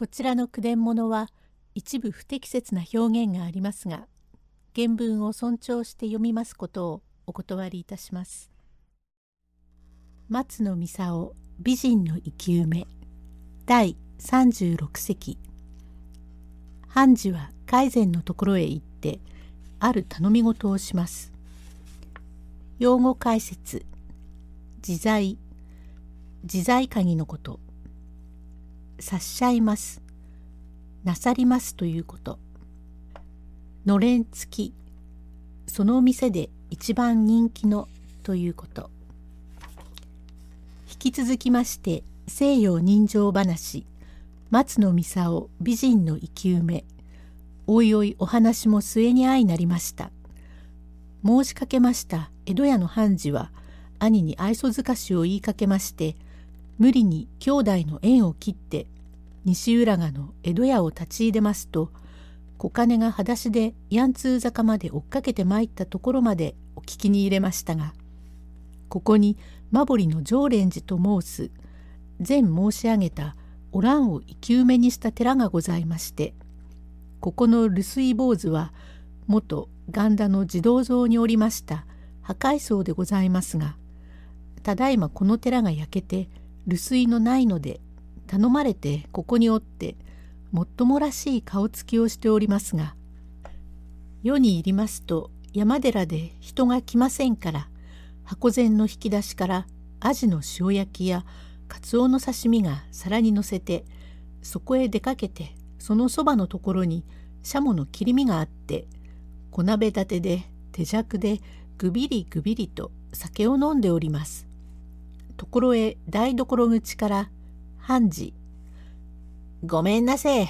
こちらの句伝物は一部不適切な表現がありますが原文を尊重して読みますことをお断りいたします。松野美佐美人の生き埋め第36席判事は改善のところへ行ってある頼み事をします。用語解説自在自在鍵のこと察しちゃいます。なさりますということ。のれん付き、その店で一番人気のということ。引き続きまして西洋人情話松野操美人の生き埋めおいおいお話も末に相なりました申しかけました江戸屋の判事は兄に愛想づかしを言いかけまして無理に兄弟の縁を切って西浦賀の江戸屋を立ち入れますと小金が裸足でヤンツー坂まで追っかけて参ったところまでお聞きに入れましたがここにマボリの常連寺と申す前申し上げたおらんを生き埋めにした寺がございましてここの留守坊主は元神田の児童像におりました破壊僧でございますがただいまこの寺が焼けて留守のないので頼まれてここにおってもっともらしい顔つきをしておりますが世に入りますと山寺で人が来ませんから箱膳の引き出しからアジの塩焼きやカツオの刺身が皿にのせてそこへ出かけてそのそばのところにシャモの切り身があって小鍋立てで手酌でぐびりぐびりと酒を飲んでおります。ところへ台所口から判事ごめんなせえ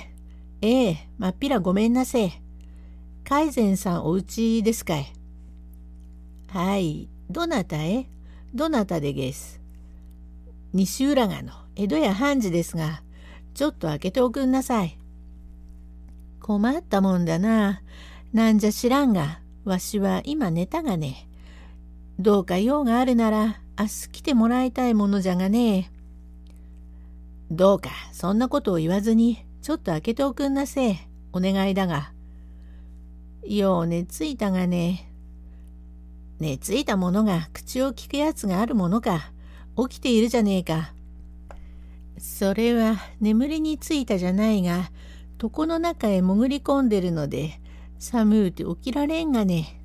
ええまっぴらごめんなせえ海善さんおうちですかいはいどなたへどなたでげす西浦賀の江戸屋判事ですがちょっと開けておくんなさい困ったもんだななんじゃ知らんがわしは今寝たがねどうか用があるなら明日来てもらいたいものじゃがね。どうか、そんなことを言わずに、ちょっと開けておくんなせえ。お願いだが。よう寝ついたがね。寝ついたものが口をきくやつがあるものか。起きているじゃねえか。それは眠りについたじゃないが、床の中へ潜り込んでるので、寒うて起きられんがね。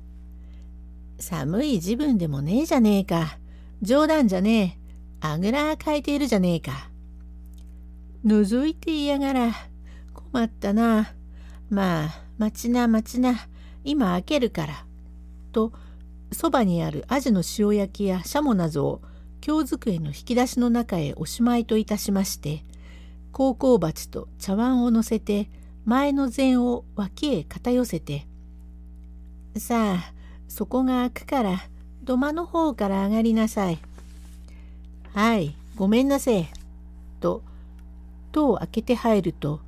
寒い自分でもねえじゃねえか。冗談じゃねえ。あぐらかいているじゃねえか。覗いていやがら。困ったな。まあ、待ちな待ちな。今開けるから。と、そばにあるアジの塩焼きやシャモなどを京机の引き出しの中へおしまいといたしまして、高校鉢と茶碗を乗せて、前の膳を脇へ片寄せて、さあ、そこが開くから、土間の方から上がりなさい。はい、ごめんなせい。と、戸を開けて入ると、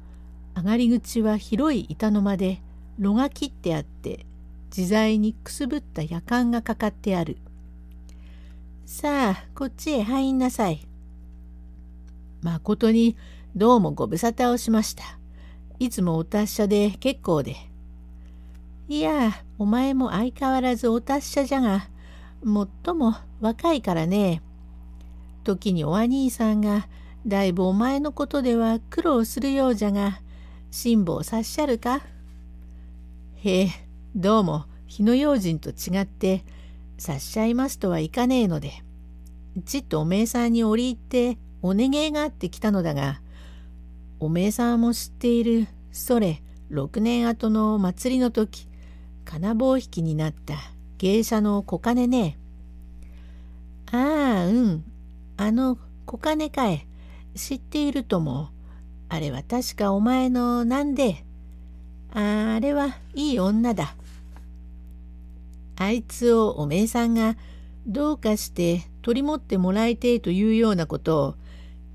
上がり口は広い板の間で、炉が切ってあって、自在にくすぶった夜間がかかってある。さあ、こっちへ入んなさい。まことに、どうもご無沙汰をしました。いつもお達者で結構で。いや、お前も相変わらずお達者じゃが、最も若いからね。時にお兄さんが、だいぶお前のことでは苦労するようじゃが、辛抱さっしゃるかへえ、どうも、火の用心と違って、さっしゃいますとはいかねえので、ちっとおめえさんに折り入ってお願いがあってきたのだが、おめえさんも知っている、それ、6年後の祭りの時、金棒引きになった芸者の小金ね。ああ、うん。あの、小金かい。知っているとも。あれは確かお前のなんで。ああれはいい女だ。あいつをおめえさんがどうかして取り持ってもらいてえというようなことを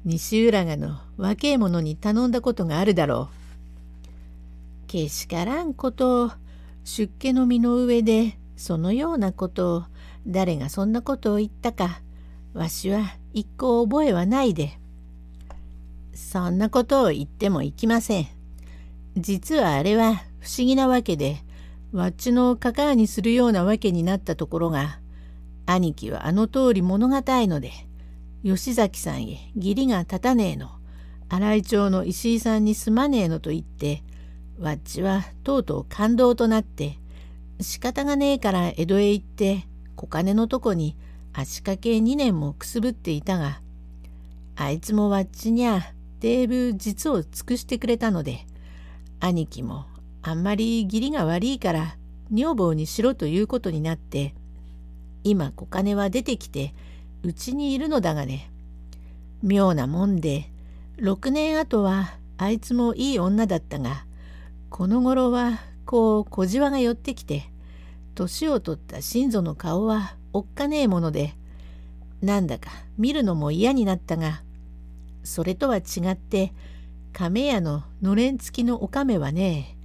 西浦賀の若え者に頼んだことがあるだろう。けしからんことを出家の身の上でそのようなことを誰がそんなことを言ったかわしは一向覚えはないで。そんなことを言ってもいきません。実はあれは不思議なわけで、わっちのカカにするようなわけになったところが、兄貴はあの通り物語いので、吉崎さんへ義理が立たねえの、荒井町の石井さんにすまねえのと言って、わっちはとうとう感動となって、仕方がねえから江戸へ行って小金のとこに足掛け2年もくすぶっていたがあいつもわっちにゃデーブ実を尽くしてくれたので兄貴もあんまり義理が悪いから女房にしろということになって今小金は出てきてうちにいるのだがね妙なもんで6年後はあいつもいい女だったがこの頃はこう小じわが寄ってきて年を取った親祖の顔はおっかねえものでなんだか見るのも嫌になったがそれとは違って亀屋ののれん付きのおかめはね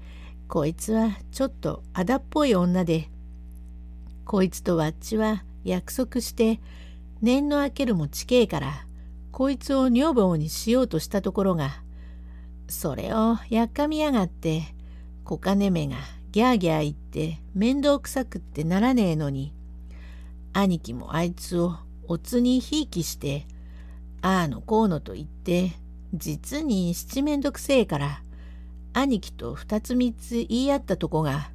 こいつはちょっとあだっぽい女でこいつとわっちは約束して年の明けるも近えからこいつを女房にしようとしたところがそれをやっかみやがって小金目がギャーギャー言って面倒くさくってならねえのに兄貴もあいつをおつにひいきしてああのこうのと言って実に七面倒くせえから兄貴と二つ三つ言い合ったとこが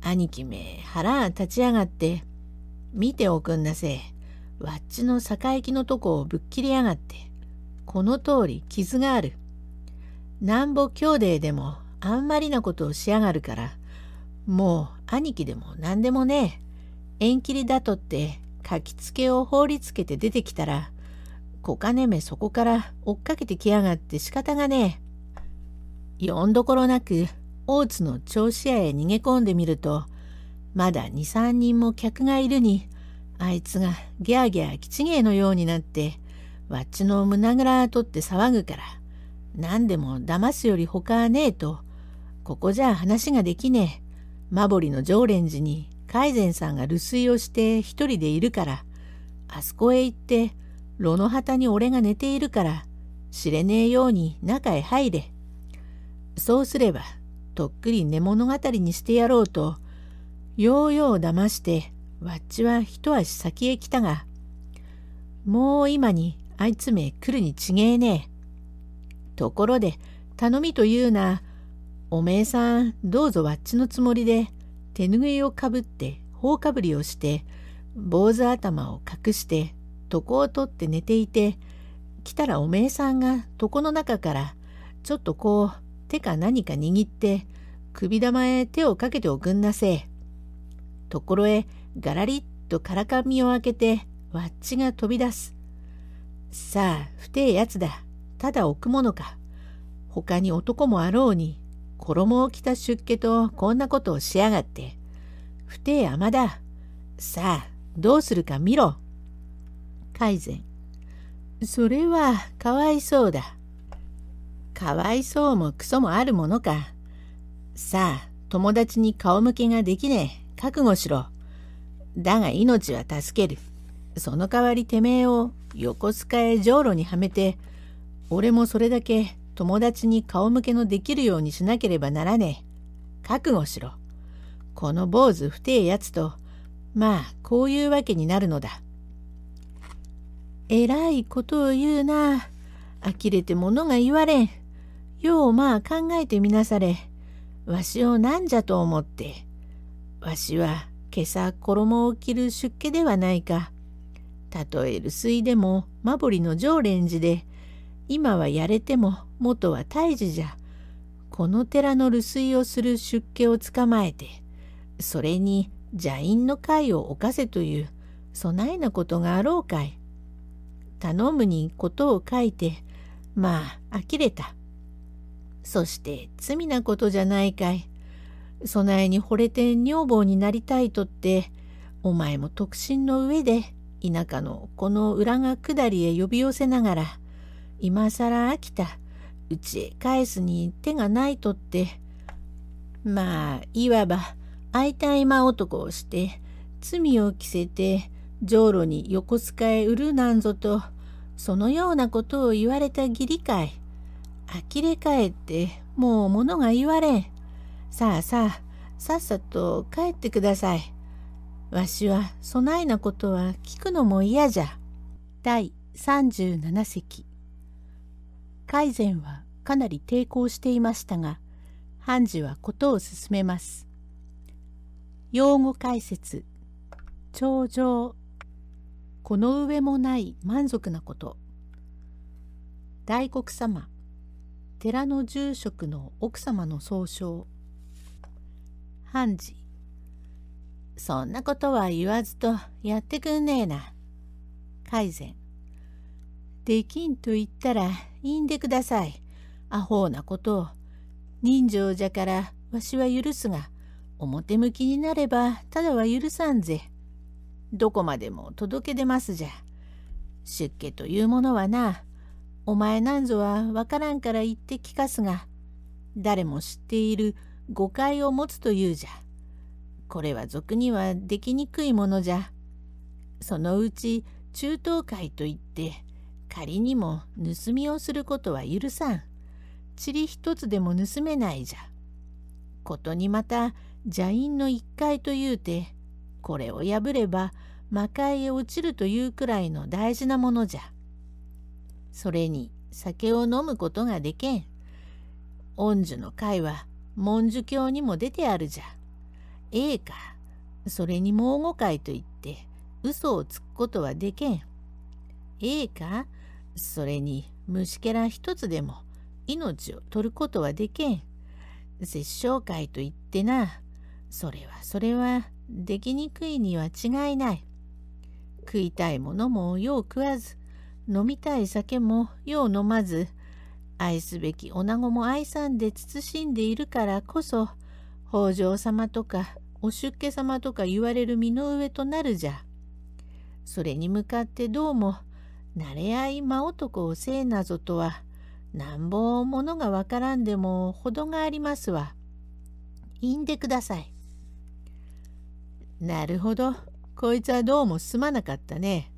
兄貴め腹立ち上がって見ておくんなせえわっちの酒行きのとこをぶっ切りやがってこの通り傷があるなんぼ兄弟でもあんまりなことをしやがるから、もう兄貴でも何でもねえ、縁切りだとって書きつけを放りつけて出てきたら、小金目そこから追っかけてきやがって仕方がねえ。よんどころなく、大津の調子屋へ逃げ込んでみると、まだ二三人も客がいるに、あいつがギャーギャー吉芸のようになって、わっちの胸ぐら取って騒ぐから、何でも騙すより他はねえと、ここじゃ話ができねえ。マボリの常連寺にゼ善さんが留守をして一人でいるから、あそこへ行って、炉の旗に俺が寝ているから、知れねえように中へ入れ。そうすれば、とっくり寝物語にしてやろうと、ようよう騙して、わっちは一足先へ来たが、もう今にあいつめ来るに違えねえ。ところで、頼みというな、おめえさん、どうぞわっちのつもりで、手ぬぐいをかぶって、うかぶりをして、坊主頭を隠して、床を取って寝ていて、来たらおめえさんが床の中から、ちょっとこう、手か何か握って、首玉へ手をかけておくんなせところへ、がらりっとからかみを開けて、わっちが飛び出す。さあ、不定やつだ。ただ置くものか。他に男もあろうに、衣を着た出家とこんなことをしやがって。不定山だ。さあ、どうするか見ろ。改善。それはかわいそうだ。かわいそうもクソもあるものか。さあ、友達に顔向けができねえ。覚悟しろ。だが命は助ける。その代わりてめえを横須賀へ上路にはめて、俺もそれだけ友達に顔向けのできるようにしなければならねえ。覚悟しろ。この坊主不定やつと、まあ、こういうわけになるのだ。えらいことを言うな。呆れて物が言われん。ようまあ考えてみなされ。わしをなんじゃと思って。わしは今朝衣を着る出家ではないか。たとえ留守でも守りの常連寺で、今はやれても元は胎児じゃ。この寺の留守をする出家を捕まえて、それに邪院の会を犯せという、そないなことがあろうかい。頼むにことを書いて、まあ、呆れた。そして罪なことじゃないかい。そないに惚れて女房になりたいとって、お前も特進の上で田舎のこの裏が下りへ呼び寄せながら、今更飽きた。打ち返すに手がないとって、まあ、いわば、会いたい間男をして、罪を着せて、上路に横須賀へ売るなんぞと、そのようなことを言われた義理かい。呆れ返って、もう物が言われん。さあさあ、さっさと帰ってください。わしは、そないなことは聞くのも嫌じゃ。第37席改善はかなり抵抗していましたが、判事はことを進めます。用語解説、頂上、この上もない満足なこと。大黒様、寺の住職の奥様の総称。判事、そんなことは言わずとやってくんねえな。改善。できんと言ったら言んでください。アホなことを。人情じゃからわしは許すが、表向きになればただは許さんぜ。どこまでも届け出ますじゃ。出家というものはな、お前なんぞはわからんから言って聞かすが、誰も知っている誤解を持つというじゃ。これは俗にはできにくいものじゃ。そのうち中等会といって、仮にも盗みをすることは許さん。塵一つでも盗めないじゃ。ことにまた邪因の一階というて、これを破れば魔界へ落ちるというくらいの大事なものじゃ。それに酒を飲むことができん。恩樹の会は文殊教にも出てあるじゃ。ええか。それに盲語会といって嘘をつくことはできん。ええかそれに虫けら一つでも命を取ることはできん。殺生会と言ってな、それはそれはできにくいには違いない。食いたいものもよう食わず、飲みたい酒もよう飲まず、愛すべき女子も愛さんで慎んでいるからこそ、北条様とかお出家様とか言われる身の上となるじゃ。それに向かってどうも慣れ合い間男をせえなぞとはなんぼものがわからんでも程がありますわ。いんでください。なるほど。こいつはどうもすまなかったね。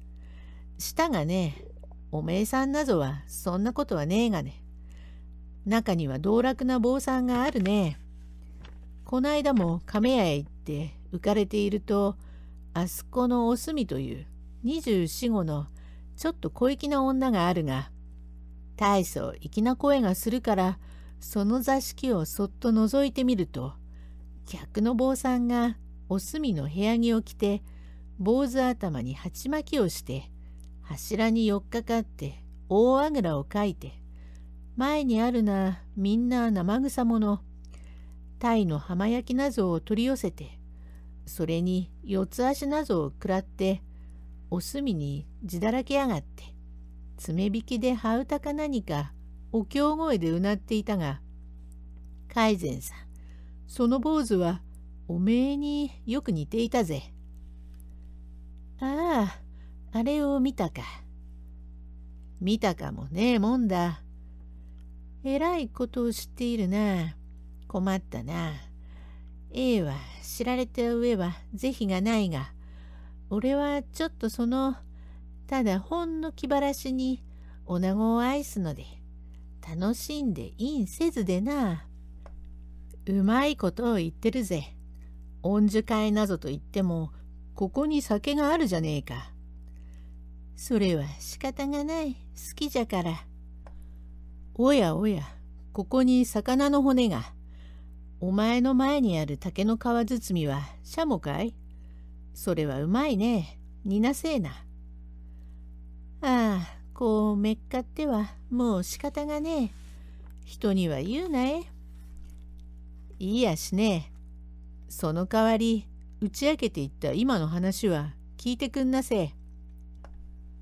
舌がね、おめえさんなぞはそんなことはねえがね。中には道楽な坊さんがあるね。こないだも亀屋へ行って浮かれていると、あそこのおすみという二十四五のちょっと小粋な女があるが、大層粋な声がするから、その座敷をそっと覗いてみると、客の坊さんがお隅の部屋着を着て、坊主頭に鉢巻きをして、柱に寄っかかって大あぐらをかいて、前にあるなみんな生臭もの、鯛の浜焼き謎を取り寄せて、それに四つ足謎を食らって、お隅に地だらけやがって、爪引きで羽歌か何かお経声でうなっていたが、海善さん、その坊主はおめえによく似ていたぜ。ああ、あれを見たか。見たかもねえもんだ。えらいことを知っているな。困ったな。A は知られた上は是非がないが、俺はちょっとそのただほんの気晴らしにおなごを愛すので楽しんでインせずでなうまいことを言ってるぜ恩樹会なぞと言ってもここに酒があるじゃねえかそれは仕方がない好きじゃからおやおやここに魚の骨がお前の前にある竹の皮包みはシャモかいそれはうまいね。になせえな。ああ、こうめっかってはもう仕方がねえ。人には言うなえ。いいやしねえ。その代わり、打ち明けていった今の話は聞いてくんなせえ。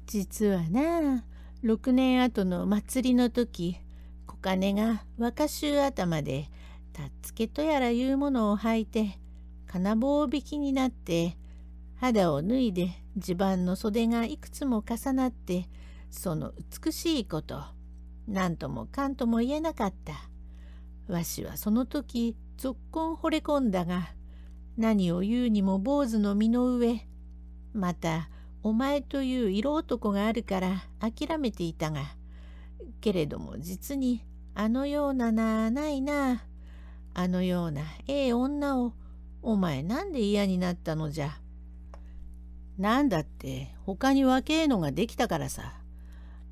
実はなあ、6年後の祭りの時、小金が若衆頭で、たっつけとやらいうものを履いて、金棒引きになって、肌を脱いで地盤の袖がいくつも重なってその美しいこと何ともかんとも言えなかったわしはその時ぞっこん惚れ込んだが何を言うにも坊主の身の上またお前という色男があるから諦めていたがけれども実にあのようななあないなあのようなええ女をお前なんで嫌になったのじゃ。なんだって他に若えのができたからさ。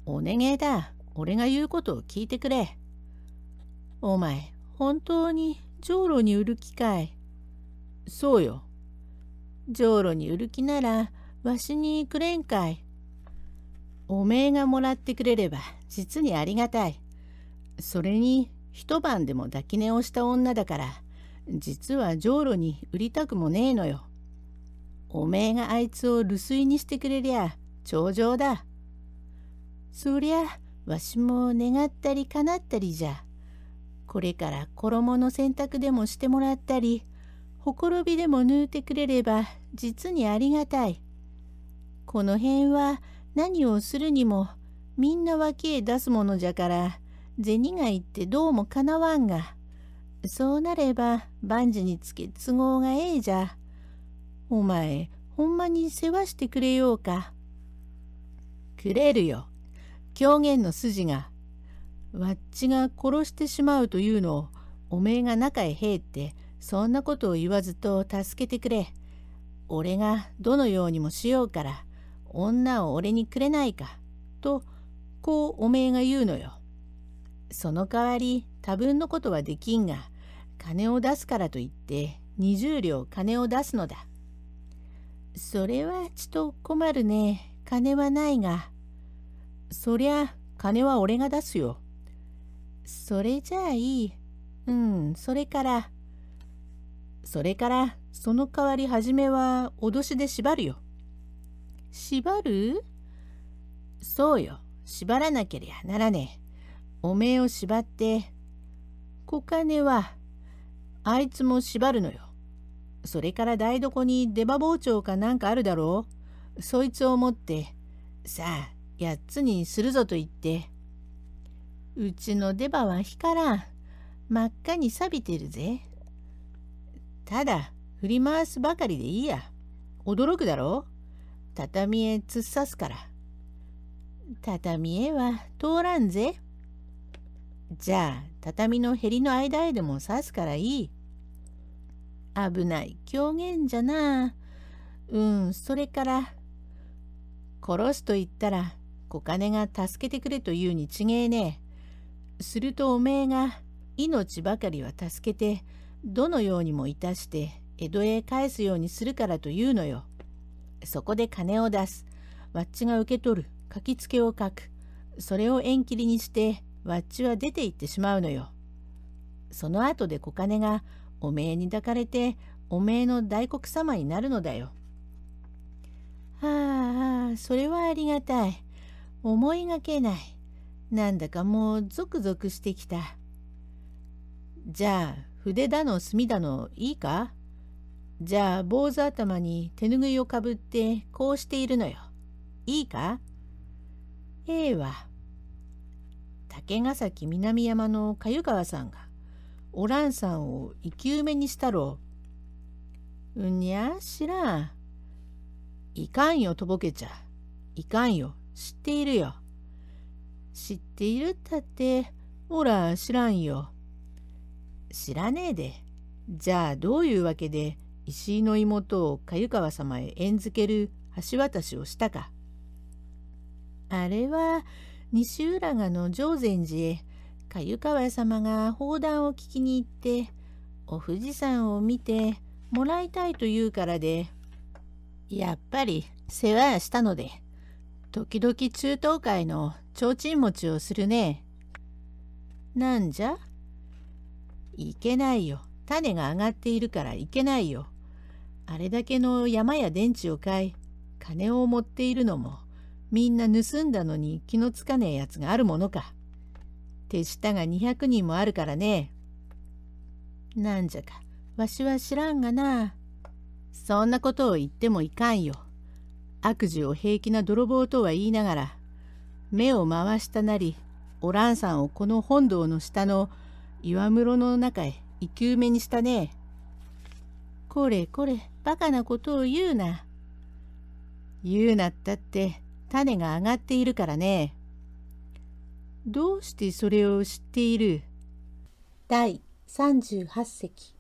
お願えだ。俺が言うことを聞いてくれ。お前、本当にじょうろに売る気かい。そうよ。じょうろに売る気ならわしにくれんかい。おめえがもらってくれれば実にありがたい。それに一晩でも抱き寝をした女だから実はじょうろに売りたくもねえのよ。おめえがあいつを留守居にしてくれりゃ頂上だ。そりゃわしも願ったりかなったりじゃ。これから衣の洗濯でもしてもらったりほころびでも縫うてくれれば実にありがたい。この辺は何をするにもみんな脇へ出すものじゃから銭がいってどうもかなわんがそうなれば万事につけ都合がええじゃ。お前、ほんまに世話してくれようか。くれるよ。狂言の筋が。わっちが殺してしまうというのを、おめえが中へ入って、そんなことを言わずと助けてくれ。俺がどのようにもしようから、女を俺にくれないか。と、こうおめえが言うのよ。その代わり多分のことはできんが、金を出すからといって、20両金を出すのだ。それはちと困るね。金はないが。そりゃ、金は俺が出すよ。それじゃあいい。うん、それから。それから、その代わりはじめは脅しで縛るよ。縛るそうよ。縛らなけりゃならねえ。おめえを縛って、小金は、あいつも縛るのよ。それから台所に出刃包丁かなんかあるだろう。そいつを持って、さあ、八つにするぞと言って。うちの出刃は光らん。真っ赤に錆びてるぜ。ただ、振り回すばかりでいいや。驚くだろう。畳へ突っ刺すから。畳へは通らんぜ。じゃあ、畳のへりの間へでも刺すからいい。危ない狂言じゃな。うん、それから、殺すと言ったら、小金が助けてくれと言うに違えねえ。するとおめえが、命ばかりは助けて、どのようにもいたして、江戸へ返すようにするからと言うのよ。そこで金を出す。わっちが受け取る。書きつけを書く。それを縁切りにして、わっちは出て行ってしまうのよ。その後で小金がおめえに抱かれておめえの大黒様になるのだよ。はあ、はあ、それはありがたい。思いがけない。なんだかもうゾクゾクしてきた。じゃあ、筆だの墨だのいいかじゃあ、坊主頭に手ぬぐいをかぶってこうしているのよ。いいかええわ。竹ヶ崎南山のか川さんがおらんさんを生き埋めにしたろう。うにゃ知らん。いかんよとぼけちゃ。いかんよ知っているよ。知っているったっておら知らんよ。知らねえで。じゃあどういうわけで石井の妹をかゆかわ様へ縁づける橋渡しをしたか。あれは西浦賀の定禅寺へかゆかわ様が砲弾を聞きに行ってお富士山を見てもらいたいと言うからでやっぱり世話したので時々中東海の提灯持ちをするね。なんじゃいけないよ。種が上がっているからいけないよ。あれだけの山や電池を買い、金を持っているのも、みんな盗んだのに気のつかねえやつがあるものか。手下が200人もあるからね。なんじゃか、わしは知らんがな。そんなことを言ってもいかんよ。悪事を平気な泥棒とは言いながら、目を回したなり、おらんさんをこの本堂の下の岩室の中へ生き埋めにしたね。これこれ、バカなことを言うな。言うなったって、種が上がっているからね。どうしてそれを知っている第38席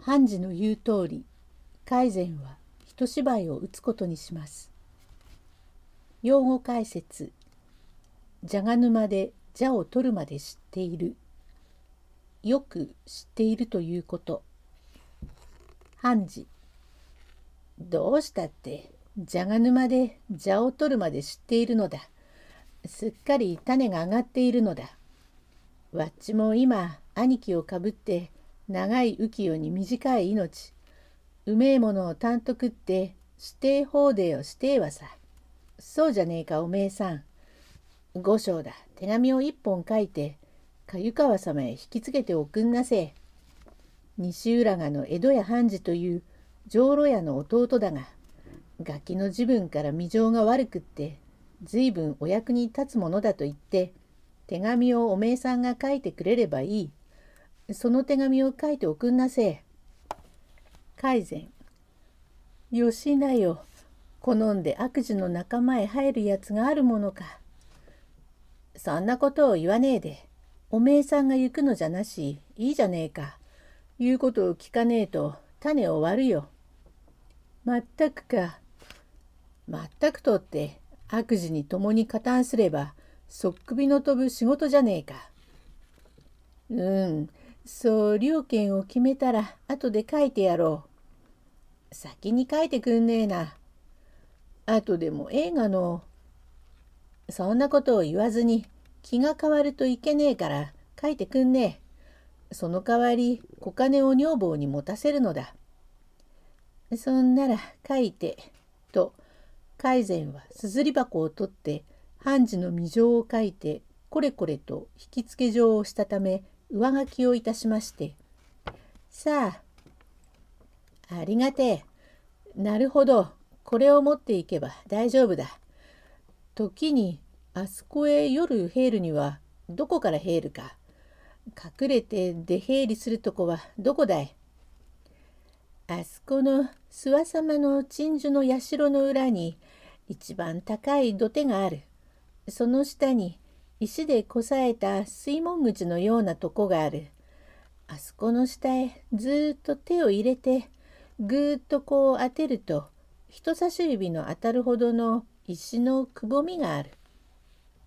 判事の言う通り改善は一芝居を打つことにします。用語解説「じゃが沼で蛇を取るまで知っている」「よく知っているということ」判事「どうしたってじゃが沼で蛇を取るまで知っているのだ」すっかり種が上がっているのだ。わっちも今兄貴をかぶって長い浮世に短い命うめえものをたんと食って指定法でをしてえわさそうじゃねえかおめえさん五章だ手紙を一本書いてかゆかわ様へ引きつけておくんなせ西浦賀の江戸屋判事という上路屋の弟だがガキの自分から未情が悪くって随分お役に立つものだと言って手紙をおめえさんが書いてくれればいいその手紙を書いておくんなせえ改善よしなよ好んで悪事の仲間へ入るやつがあるものかそんなことを言わねえでおめえさんが行くのじゃなしいいじゃねえか言うことを聞かねえと種を割るよまったくかまったくとって悪事に共に加担すればそっくびの飛ぶ仕事じゃねえか。うん、そう両金を決めたら後で書いてやろう。先に書いてくんねえな。後でも映画の。そんなことを言わずに気が変わるといけねえから書いてくんねえ。その代わり小金を女房に持たせるのだ。そんなら書いて、と海善はすずり箱を取って判事の未状を書いてこれこれと引き付け状をしたため上書きをいたしまして「さあありがてえなるほどこれを持っていけば大丈夫だ」時にあそこへ夜ヘールにはどこからヘールか隠れて出入りするとこはどこだいあそこの諏訪様の鎮守の社の裏に一番高い土手がある。その下に石でこさえた水門口のようなとこがある。あそこの下へずっと手を入れて、ぐーっとこう当てると、人差し指の当たるほどの石のくぼみがある。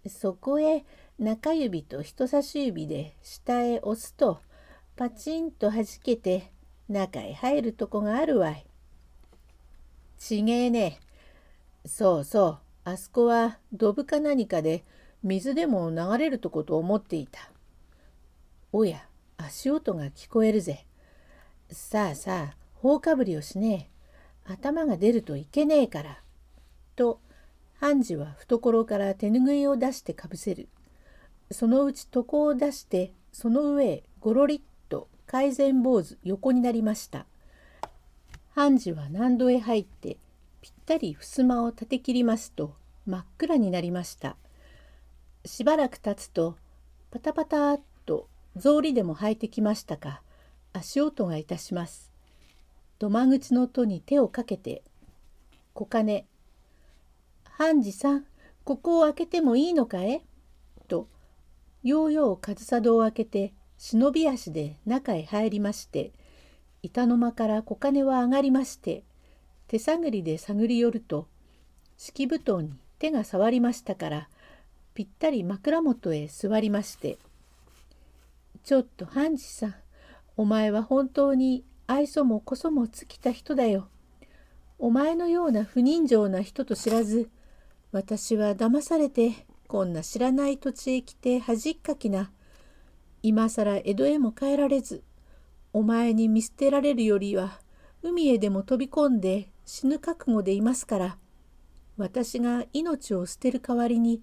そこへ中指と人差し指で下へ押すと、パチンと弾けて中へ入るとこがあるわい。ちげえねそうそうあそこはドブか何かで水でも流れるとこと思っていたおや足音が聞こえるぜさあさあ放かぶりをしねえ頭が出るといけねえからと判事は懐から手ぬぐいを出してかぶせるそのうち床を出してその上へごろりっと改善坊主横になりました判事は難度へ入ってったり襖を立てきりますと真っ暗になりましたしばらく経つとパタパタっと草履でも履いてきましたか足音がいたします土間口の戸に手をかけて小金半次さんここを開けてもいいのかえとヨーヨーかずさどを開けて忍び足で中へ入りまして板の間から小金は上がりまして手探りで探り寄ると敷布団に手が触りましたからぴったり枕元へ座りまして「ちょっと半次さんお前は本当に愛想もこそも尽きた人だよ。お前のような不人情な人と知らず私は騙されてこんな知らない土地へ来て恥っかきな今更江戸へも帰られずお前に見捨てられるよりは海へでも飛び込んで死ぬ覚悟でいますから私が命を捨てる代わりに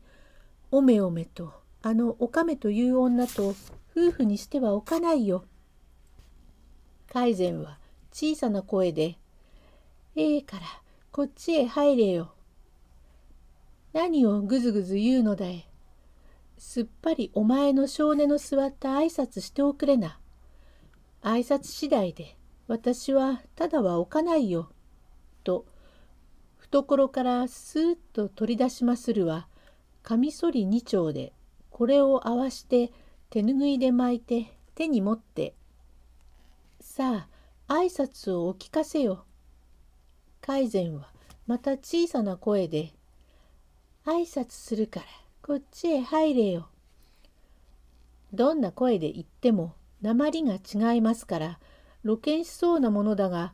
おめおめとあのおかめという女と夫婦にしてはおかないよ。ゼンは小さな声で「ええからこっちへ入れよ」何をぐずぐず言うのだえ。すっぱりお前の少年の座った挨拶しておくれな。挨拶次第で私はただは置かないよ。と懐からスーッと取り出しまするはカミソリ2丁でこれを合わして手ぬぐいで巻いて手に持って「さあ挨拶をお聞かせよ」改善はまた小さな声で「挨拶するからこっちへ入れよ」どんな声で言っても鉛が違いますから露見しそうなものだが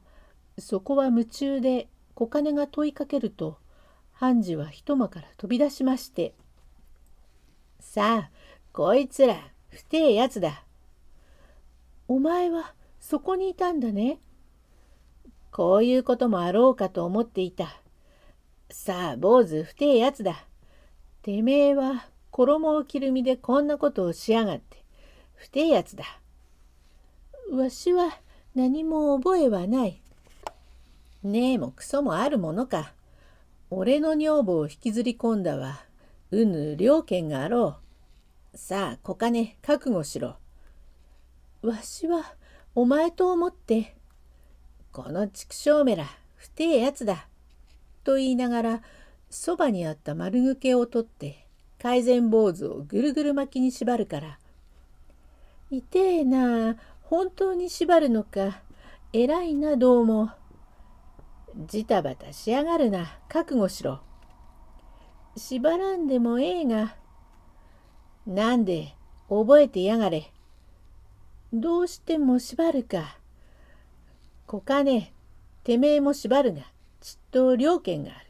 そこは夢中で小金が問いかけると判事は一間から飛び出しまして「さあこいつら不定やつだ」「お前はそこにいたんだね」「こういうこともあろうかと思っていた」「さあ坊主不定やつだ」「てめえは衣を着る身でこんなことをしやがって不定やつだ」「わしは何も覚えはない」ねえもクソもあるものか。俺の女房を引きずり込んだは、うぬ両権があろう。さあ、小金、覚悟しろ。わしは、お前と思って、この畜生めら、不定やつだ。と言いながら、そばにあった丸抜けを取って、改善坊主をぐるぐる巻きに縛るから。痛えな本当に縛るのか。偉いな、どうも。ジタバタしやがるな覚悟しろ縛らんでもええがなんで覚えてやがれどうしても縛るかこかねてめえも縛るがちっと了見がある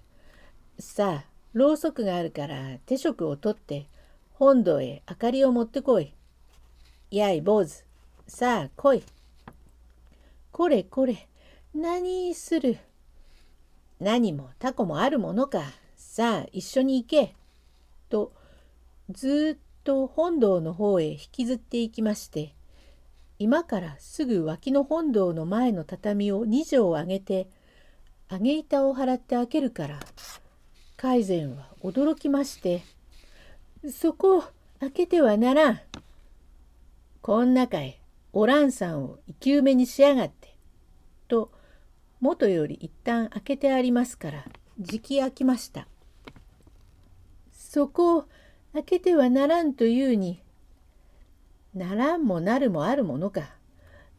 さあろうそくがあるから手食を取って本堂へ明かりを持ってこいやい坊主さあ来いこれこれ何する何もタコもあるものか。さあ、一緒に行け。と、ずっと本堂の方へ引きずっていきまして、今からすぐ脇の本堂の前の畳を2畳上げて、上げ板を払って開けるから、改善は驚きまして、そこ、開けてはならん。こん中へおらんさんを生き埋めにしやがって。と、元より一旦開けてありますからじき開きました。そこを開けてはならんというにならんもなるもあるものか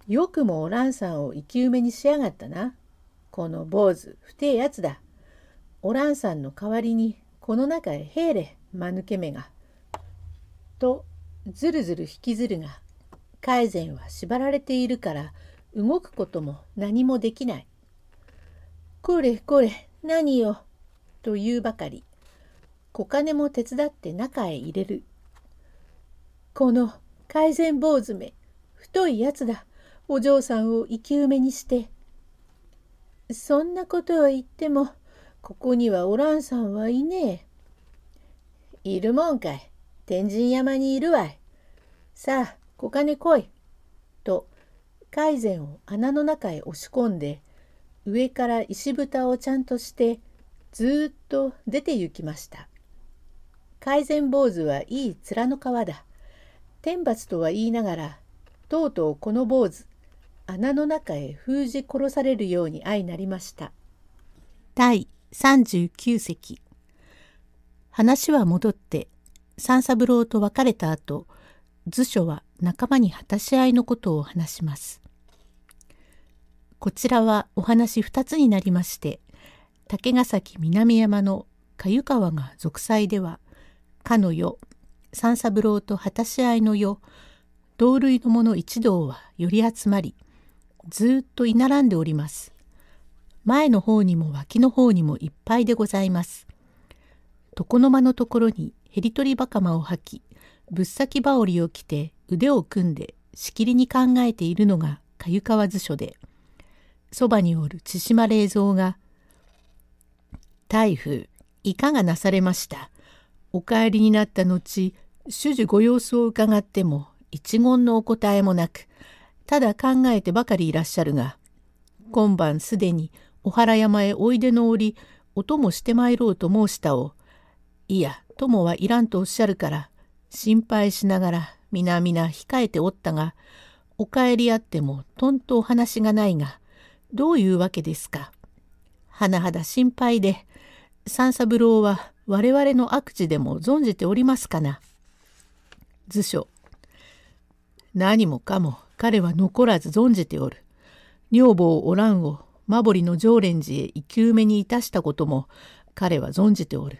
よくもおらんさんを生き埋めにしやがったなこの坊主不定やつだおらんさんの代わりにこの中へへいれ間抜け目が」とずるずる引きずるが改善は縛られているから動くことも何もできない。これこれ何よ」と言うばかり小金も手伝って中へ入れる「この改善坊詰め太いやつだお嬢さんを生き埋めにして」「そんなことは言ってもここにはおらんさんはいねえ」「いるもんかい天神山にいるわい」さあ小金来い」と改善を穴の中へ押し込んで上から石蓋をちゃんとしてずっと出て行きました。改善坊主はいい面の皮だ。天罰とは言いながらとうとうこの坊主穴の中へ封じ殺されるように相なりました。第39席話は戻って三三郎と別れた後図書は仲間に果たし合いのことを話します。こちらはお話2つになりまして、竹ヶ崎南山の粥川が俗祭では、かの世、三三郎と果たし合いの世、同類の者一同は寄り集まり、ずっと居並んでおります。前の方にも脇の方にもいっぱいでございます。床の間のところにヘリ取りバカマを吐き、ぶっさき羽織を着て腕を組んでしきりに考えているのがかゆか図書で、そばにおる千島冷蔵が「台風いかがなされましたお帰りになった後主事ご様子を伺っても一言のお答えもなくただ考えてばかりいらっしゃるが今晩すでにお原山へおいでの折お供して参ろうと申したをいや友はいらんとおっしゃるから心配しながら皆々控えておったがお帰りあってもとんとお話がないがどういうわけですか。はなはだ心配で、三三郎は我々の悪事でも存じておりますかな。図書。何もかも彼は残らず存じておる。女房おらんをマボリの常連寺へ生き埋めにいたしたことも彼は存じておる。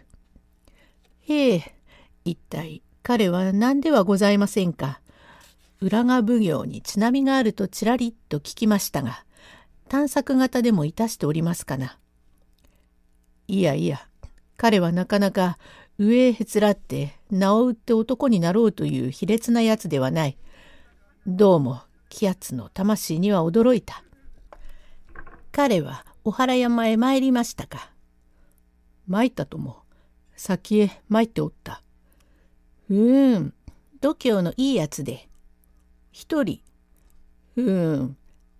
へえ、一体彼は何ではございませんか。浦賀奉行に津波があるとちらりと聞きましたが、探索型でもいたしておりますかな。いやいや、彼はなかなか上へへつらって名を売って男になろうという卑劣なやつではない。どうも気圧の魂には驚いた。彼はお原山へ参りましたか。参ったとも、先へ参っておった。うーん、度胸のいいやつで。一人。うーん、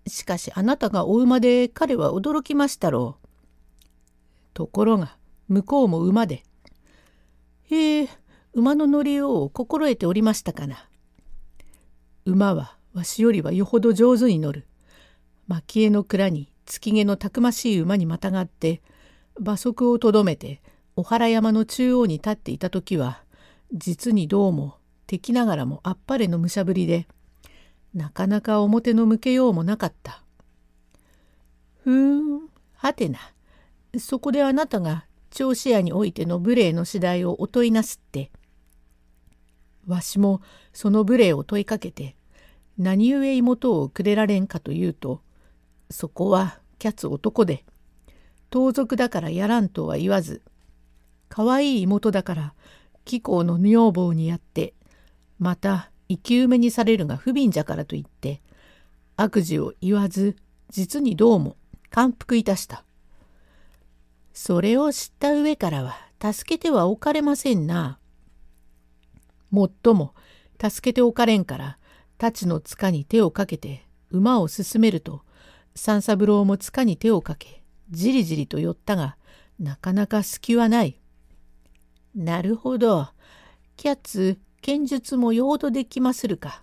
しかしあなたがお馬で彼は驚きましたろう。ところが向こうも馬で。へえ、馬の乗りよう心得ておりましたかな。馬はわしよりはよほど上手に乗る。蒔絵の蔵に月毛のたくましい馬にまたがって馬足をとどめてお原山の中央に立っていた時は実にどうも敵ながらもあっぱれのむしゃぶりでなかなか表の向けようもなかった。ふーん、はてな。そこであなたが調子屋においての無礼の次第をお問いなすって。わしもその無礼を問いかけて、何故妹をくれられんかというと、そこはキャツ男で、盗賊だからやらんとは言わず、可愛い妹だから貴公の女房にやって、また生き埋めにされるが不憫じゃからといって悪事を言わず実にどうも感服いたした。それを知った上からは助けてはおかれませんな。もっとも助けておかれんから太刀の塚に手をかけて馬を進めると三三郎も塚に手をかけじりじりと寄ったがなかなか隙はない。なるほど。キャッツ剣術もよほどできまするか。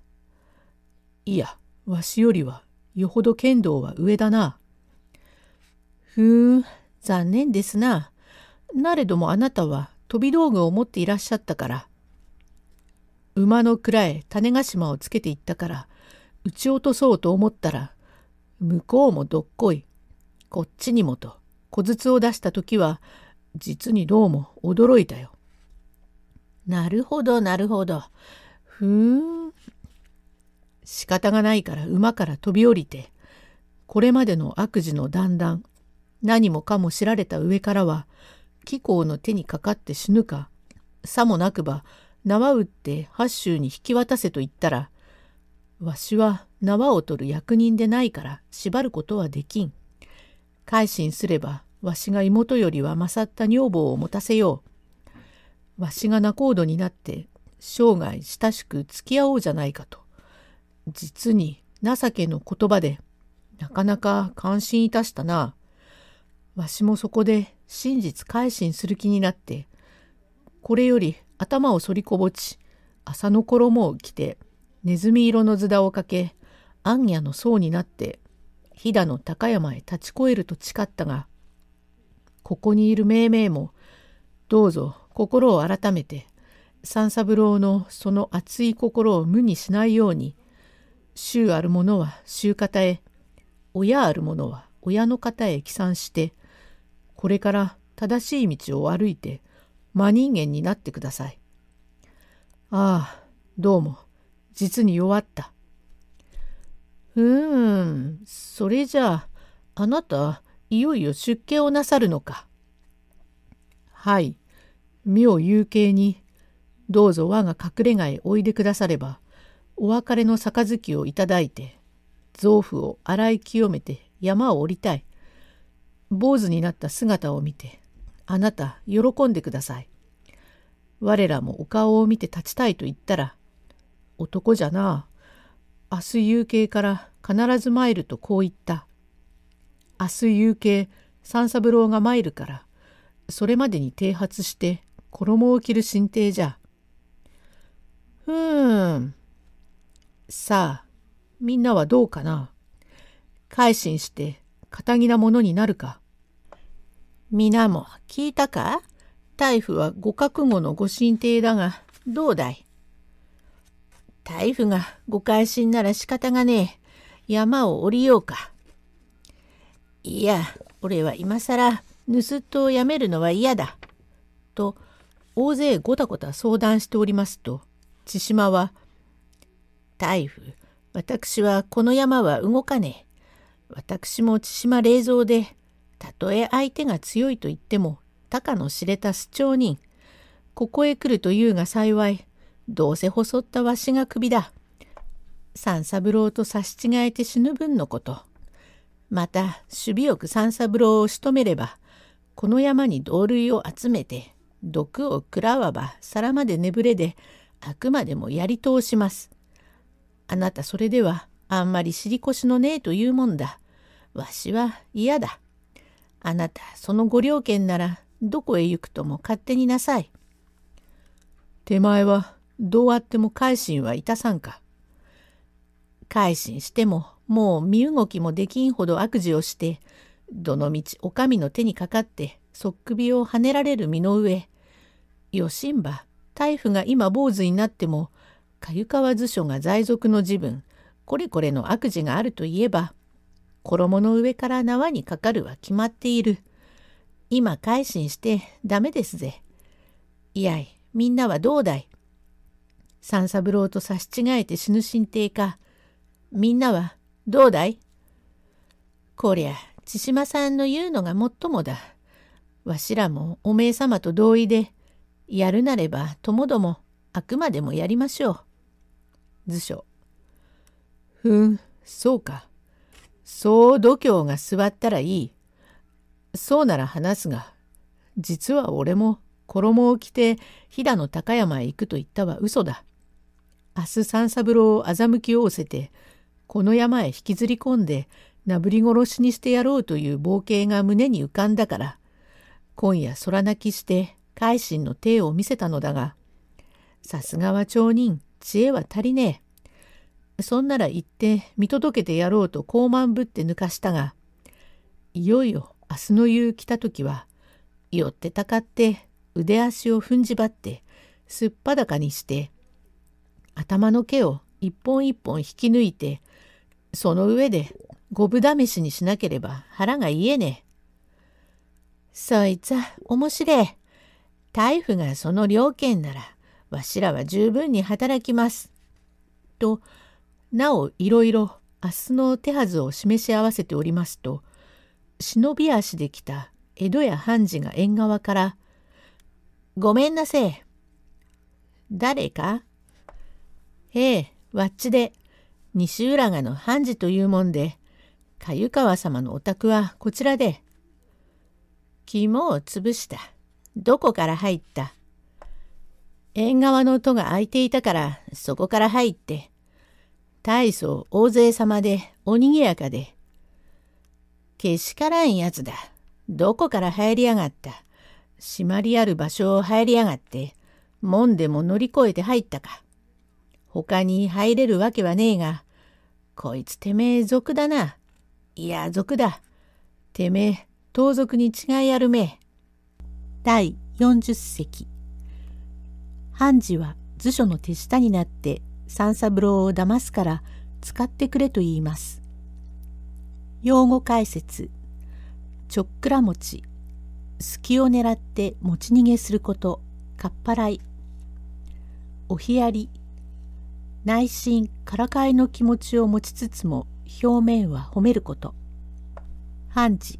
いや、わしよりはよほど剣道は上だな。ふーん、残念ですな。なれどもあなたは飛び道具を持っていらっしゃったから。馬の蔵へ種子島をつけていったから、撃ち落とそうと思ったら、向こうもどっこい、こっちにもと、小筒を出した時は、実にどうも驚いたよ。なるほど、なるほど。ふーん。仕方がないから馬から飛び降りて、これまでの悪事の段々、何もかも知られた上からは、貴公の手にかかって死ぬか、さもなくば、縄打って八州に引き渡せと言ったら、わしは縄を取る役人でないから縛ることはできん。改心すれば、わしが妹よりは勝った女房を持たせよう。わしが仲人になって生涯親しく付き合おうじゃないかと実に情けの言葉でなかなか感心いたしたな。わしもそこで真実改心する気になってこれより頭を反りこぼち朝の衣を着てネズミ色の図をかけ暗夜の僧になって飛騨の高山へ立ち越えると誓ったがここにいる命名もどうぞ心を改めて三三郎のその熱い心を無にしないように衆ある者は衆方へ親ある者は親の方へ帰参してこれから正しい道を歩いて真人間になってください。ああどうも実に弱った。うーんそれじゃああなたいよいよ出家をなさるのか。はい。妙を有形に、どうぞ我が隠れ家へおいでくだされば、お別れの杯をいただいて、臓腑を洗い清めて山を降りたい。坊主になった姿を見て、あなた喜んでください。我らもお顔を見て立ちたいと言ったら、男じゃなあ。明日夕景から必ず参るとこう言った。明日夕景、三三郎が参るから、それまでに剃髪して、衣を着る神帝じゃ。ふーん。さあ、みんなはどうかな改心して、堅気なものになるか。皆も聞いたか大夫はご覚悟のご神帝だが、どうだい大夫がご改心なら仕方がねえ。山を降りようか。いや、俺は今更、盗人をやめるのは嫌だ。と、大勢ごたごた相談しておりますと千島は「大夫私はこの山は動かねえ私も千島冷蔵でたとえ相手が強いと言ってもたかの知れた主張人ここへ来るというが幸いどうせ細ったわしが首だ三三郎と差し違えて死ぬ分のことまた守備よく三三郎を仕留めればこの山に同類を集めて毒を食らわば皿まで眠れであくまでもやり通します。あなたそれではあんまり尻腰しのねえというもんだ。わしは嫌だ。あなたそのご両権ならどこへ行くとも勝手になさい。手前はどうあっても改心はいたさんか。改心してももう身動きもできんほど悪事をしてどのみちお上の手にかかってそっ首をはねられる身の上よしんば、大夫が今坊主になっても、かゆかわ図書が在属の自分、これこれの悪事があるといえば、衣の上から縄にかかるは決まっている。今改心してダメですぜ。いやい、みんなはどうだい三三郎と差し違えて死ぬ心底か。みんなはどうだいこりゃ、千島さんの言うのがもっともだ。わしらもおめえ様と同意で、やるなればともどもあくまでもやりましょう。図書。ふん、そうか。そう度胸が座ったらいい。そうなら話すが、実は俺も衣を着て飛騨の高山へ行くと言ったは嘘だ。明日三三郎を欺き仰せて、この山へ引きずり込んで、なぶり殺しにしてやろうという冒険が胸に浮かんだから、今夜空泣きして改心の体を見せたのだが、さすがは町人、知恵は足りねえ。そんなら行って見届けてやろうと高慢ぶって抜かしたが、いよいよ明日の夕来た時は、寄ってたかって腕足を踏んじばって、すっぱだかにして、頭の毛を一本一本引き抜いて、その上で五分試しにしなければ腹が言えねえ。そいつは面白え。台風がその了見なら、わしらは十分に働きます。と、なおいろいろ明日の手はずを示し合わせておりますと、忍び足で来た江戸や判事が縁側から、ごめんなせえ。誰かええ、わっちで、西浦賀の判事というもんで、かゆかわ様のお宅はこちらで。肝を潰した。どこから入った縁側の戸が開いていたから、そこから入って。大層大勢様で、おにぎやかで。けしからんやつだ。どこから入りやがった。締まりある場所を入りやがって、門でも乗り越えて入ったか。他に入れるわけはねえが、こいつてめえ族だな。いや、族だ。てめえ、盗賊に違いあるめえ。第40隻判事は図書の手下になって三三郎を騙すから使ってくれと言います。用語解説ちょっくら餅隙を狙って持ち逃げすることかっぱらいおひやり内心からかいの気持ちを持ちつつも表面は褒めること判事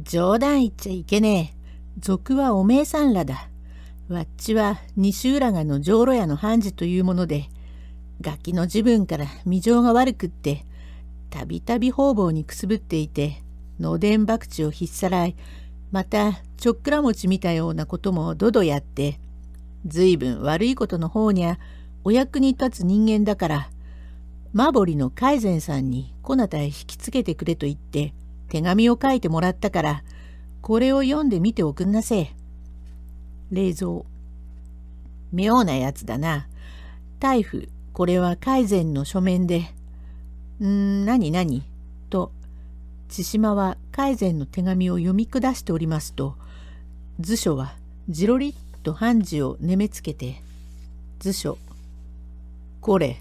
冗談言っちゃいけねえ俗はおめえさんらだ。わっちは西浦賀の上路屋の判事というもので、ガキの自分から未情が悪くって、たびたび方々にくすぶっていて、のでん博打をひっさらい、またちょっくら餅見たようなこともどどやって、ずいぶん悪いことの方にゃお役に立つ人間だから、マボリの海善さんにこなたへ引きつけてくれと言って、手紙を書いてもらったから、これを読んでみておくんなせ冷蔵。妙なやつだな。大夫、これは改善の書面で。んー、何と、千島は改善の手紙を読み下しておりますと、図書はじろりっと判事をねめつけて、図書。これ、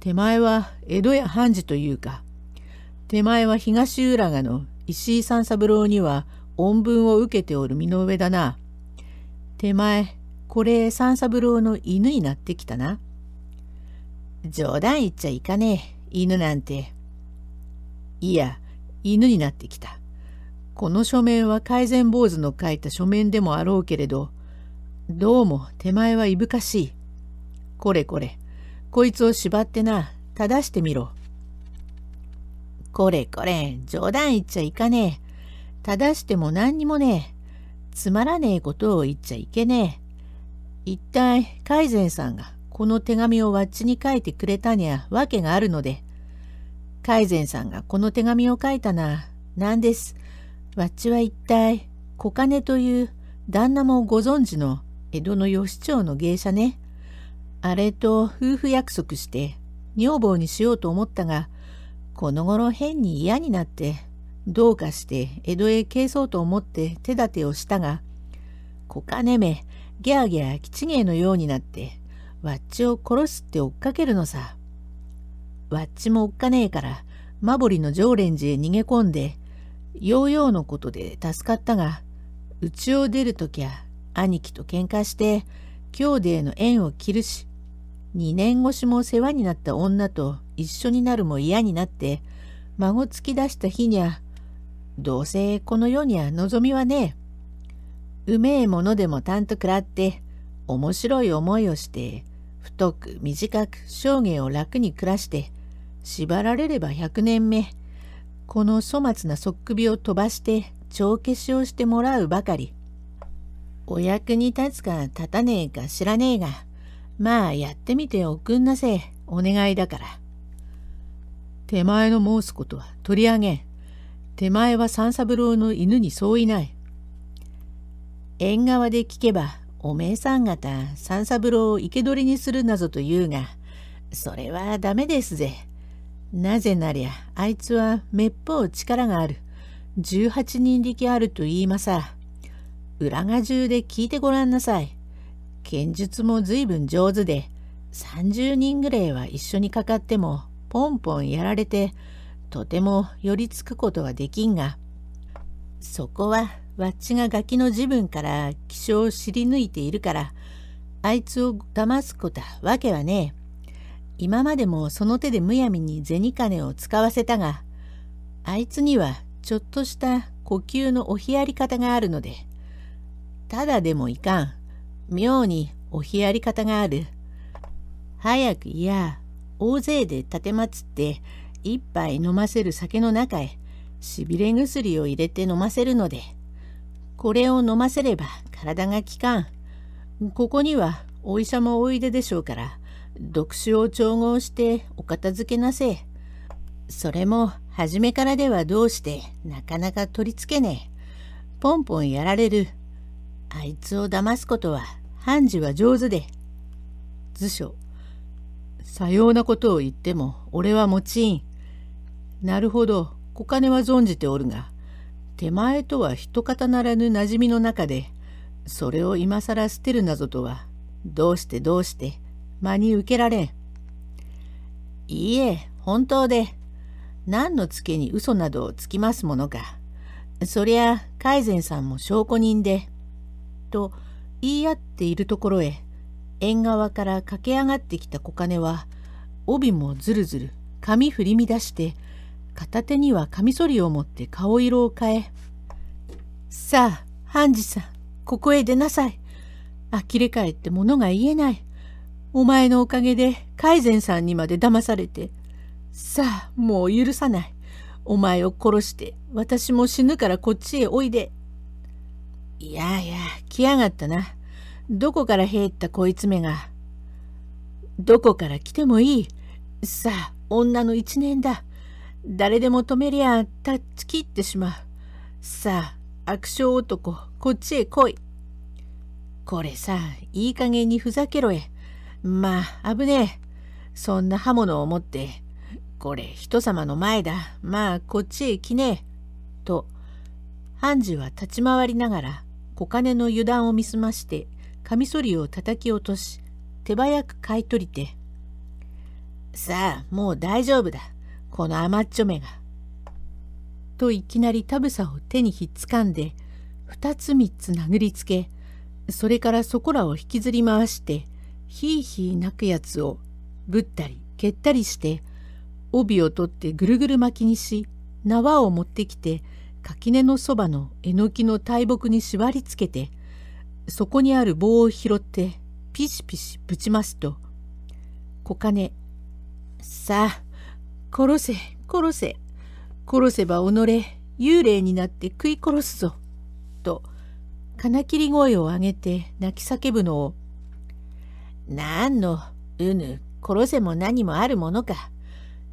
手前は江戸や判事というか、手前は東浦賀の石井三三郎には恩分を受けておる身の上だな。手前、これ三三郎の犬になってきたな。冗談言っちゃいかねえ、犬なんて。いや、犬になってきた。この書面は改善坊主の書いた書面でもあろうけれど、どうも手前はいぶかしい。これこれ、こいつを縛ってな、正してみろ。これこれ、冗談言っちゃいかねえ。正しても何にもねえ。つまらねえことを言っちゃいけねえ。一体、海善さんがこの手紙をわっちに書いてくれたにゃわけがあるので、海善さんがこの手紙を書いたな、なんです。わっちは一体、小金という旦那もご存知の江戸の義町の芸者ね。あれと夫婦約束して女房にしようと思ったが、この頃変に嫌になってどうかして江戸へ帰そうと思って手立てをしたが、小金目、ギャーギャー吉芸のようになって、わっちを殺すって追っかけるのさ。わっちもおっかねえから、マボリの常連寺へ逃げ込んで、ヨーヨーのことで助かったが、うちを出るときゃ、兄貴と喧嘩して、兄弟の縁を切るし、2年越しも世話になった女と一緒になるも嫌になって、孫突き出した日にゃ、どうせこの世には望みはねえ。うめえものでもたんと食らって、面白い思いをして、太く短く生涯を楽に暮らして、縛られれば100年目、この粗末なそっくびを飛ばして帳消しをしてもらうばかり。お役に立つか立たねえか知らねえが、まあやってみておくんなせえ、お願いだから。手前の申すことは取り上げん。手前は三三郎の犬に相違ない。縁側で聞けば、おめえさん方三三郎を生け捕りにするなぞと言うが、それはダメですぜ。なぜなりゃ、あいつはめっぽう力がある。十八人力あると言いまさ。裏が中で聞いてごらんなさい。剣術も随分上手で、30人ぐらいは一緒にかかっても、ポンポンやられて、とても寄りつくことはできんがそこはわっちがガキの自分から気性を知り抜いているからあいつを騙すことはわけはねえ。今までもその手でむやみに銭金を使わせたがあいつにはちょっとした呼吸のおひやり方があるのでただでもいかん妙におひやり方がある。早くいや大勢で立てまつって一杯飲ませる酒の中へしびれ薬を入れて飲ませるのでこれを飲ませれば体が効かんここにはお医者もおいででしょうから読書を調合してお片付けなせそれも初めからではどうしてなかなか取り付けねえポンポンやられるあいつを騙すことは判事は上手で図書さようなことを言っても俺は持ちんなるほど、小金は存じておるが、手前とは一方ならぬ馴染みの中で、それを今更捨てるなぞとは、どうしてどうして、間に受けられん。いいえ、本当で、何のつけに嘘などをつきますものか。そりゃ、改善さんも証拠人で。と、言い合っているところへ、縁側から駆け上がってきた小金は、帯もずるずる、髪振り乱して、片手にはカミソリを持って顔色を変え、さあ、ハンジさん、ここへ出なさい。呆れ返って物が言えない。お前のおかげでカイゼンさんにまで騙されて。さあ、もう許さない。お前を殺して、私も死ぬからこっちへおいで。いやいや、来やがったな。どこからへったこいつめが。どこから来てもいい。さあ、女の一年だ。誰でも止めりゃ、断ち切ってしまう。さあ、悪性男、こっちへ来い。これさ、いい加減にふざけろえ。まあ、危ねえ。そんな刃物を持って、これ人様の前だ。まあ、こっちへ来ねえ。と、判事は立ち回りながら、小金の油断を見すまして、カミソリを叩き落とし、手早く買い取りて、さあ、もう大丈夫だ。この甘っちょめが。といきなり田草を手にひっつかんで、二つ三つ殴りつけ、それからそこらを引きずり回して、ひいひい泣くやつをぶったり蹴ったりして、帯を取ってぐるぐる巻きにし、縄を持ってきて、垣根のそばのえのきの大木に縛りつけて、そこにある棒を拾って、ピシピシぶちますと、小金、さあ、殺せ殺せ殺せば己幽霊になって食い殺すぞ」と金切り声を上げて泣き叫ぶのを「何のうぬ殺せも何もあるものか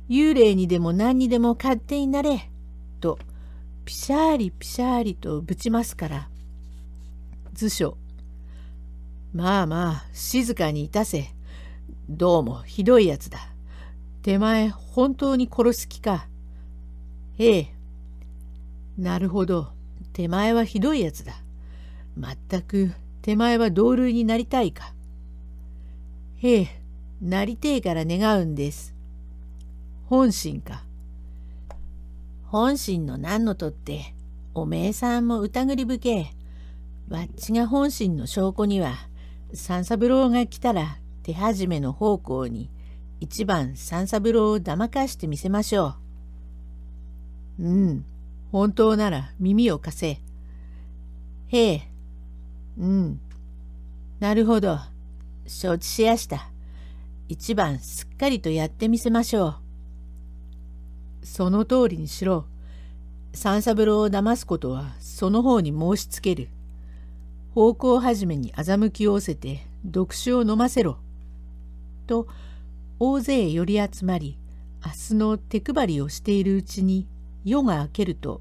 幽霊にでも何にでも勝手になれ」とピシャーリピシャーリとぶちますから図書まあまあ静かにいたせどうもひどいやつだ手前本当に殺す気か。ええ。なるほど。手前はひどいやつだ。まったく手前は同類になりたいか。ええ、なりてえから願うんです。本心か。本心の何のとって、おめえさんも疑り深け。わっちが本心の証拠には、三三郎が来たら手始めの方向に一番三三郎をだまかしてみせましょう。うん、本当なら耳を貸せ。へえ、うん、なるほど、承知しやした。一番すっかりとやってみせましょう。その通りにしろ。三三郎を騙すことはその方に申しつける。方向始めに欺きをせて読書を飲ませろ。と大勢寄り集まり明日の手配りをしているうちに夜が明けると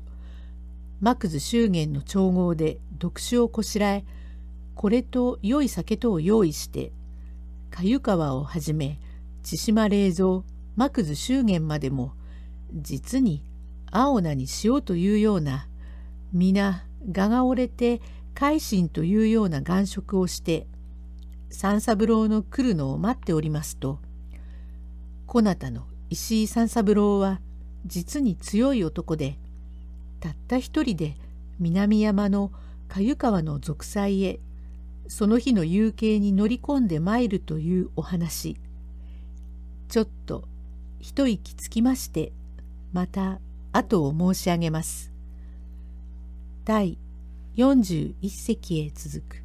マクズ祝言の調合で読書をこしらえこれと良い酒とを用意して粥川をはじめ千島冷蔵マクズ祝言までも実に青菜にしようというような皆蛾が折れて改心というような眼色をして三三郎の来るのを待っておりますとこなたの石井三三郎は実に強い男でたった一人で南山の鮎川の属災へその日の夕景に乗り込んで参るというお話ちょっと一息つきましてまた後を申し上げます第41席へ続く